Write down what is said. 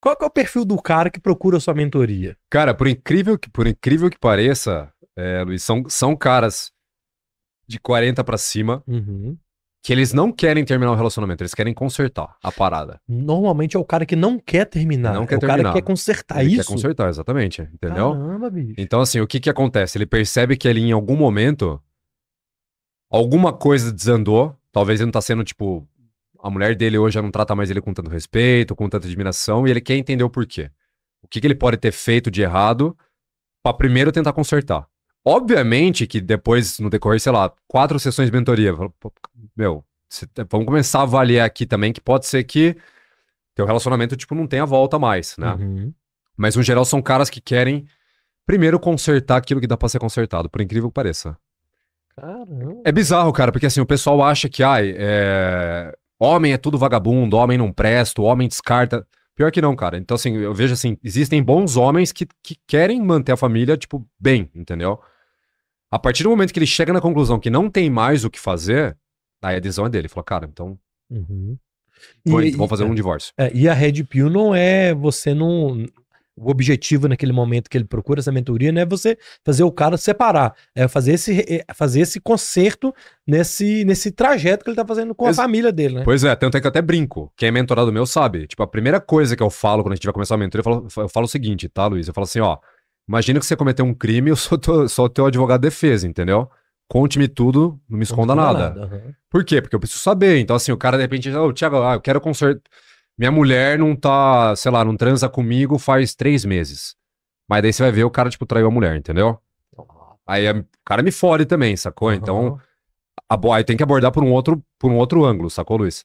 Qual é o perfil do cara que procura sua mentoria? Cara, por incrível que, por incrível que pareça, é, Luiz, são, são caras de 40 para cima uhum. que eles não querem terminar o relacionamento, eles querem consertar a parada. Normalmente é o cara que não quer terminar. Não é quer é terminar. o cara que quer consertar Ele isso. Quer consertar, exatamente. Entendeu? Caramba, bicho. Então, assim, o que que acontece? Ele percebe que ali em algum momento alguma coisa desandou. Talvez ele não tá sendo, tipo, a mulher dele hoje já não trata mais ele com tanto respeito, com tanta admiração, e ele quer entender o porquê. O que, que ele pode ter feito de errado para primeiro tentar consertar. Obviamente que depois, no decorrer, sei lá, quatro sessões de mentoria, meu, tá, vamos começar a avaliar aqui também que pode ser que teu relacionamento, tipo, não tenha volta mais, né? Uhum. Mas, no geral, são caras que querem primeiro consertar aquilo que dá pra ser consertado, por incrível que pareça. Caramba. É bizarro, cara, porque assim, o pessoal acha que, ai, é homem é tudo vagabundo, homem não presta, homem descarta. Pior que não, cara. Então, assim, eu vejo assim, existem bons homens que, que querem manter a família, tipo, bem, entendeu? A partir do momento que ele chega na conclusão que não tem mais o que fazer, aí a decisão é dele. Ele fala, cara, então. Uhum. Foi, e, vamos fazer e, é, um divórcio. É, e a Red Pill não é você não o objetivo naquele momento que ele procura essa mentoria, né? É você fazer o cara separar, é fazer esse, é, fazer esse conserto nesse, nesse trajeto que ele tá fazendo com a família dele, né? Pois é, tanto é que eu até brinco. Quem é mentorado meu sabe. Tipo, a primeira coisa que eu falo quando a gente vai começar a mentoria, eu falo, eu falo o seguinte, tá, Luiz? Eu falo assim, ó, imagina que você cometeu um crime, eu sou, teu, sou teu advogado de defesa, entendeu? Conte-me tudo, não me esconda não nada. nada. Uhum. Por quê? Porque eu preciso saber. Então, assim, o cara, de repente, oh, Thiago, ah, eu quero consertar minha mulher não tá, sei lá, não transa comigo faz três meses. Mas daí você vai ver o cara, tipo, traiu a mulher, entendeu? Aí o cara me fode também, sacou? Então, a, aí tem que abordar por um outro, por um outro ângulo, sacou, Luiz?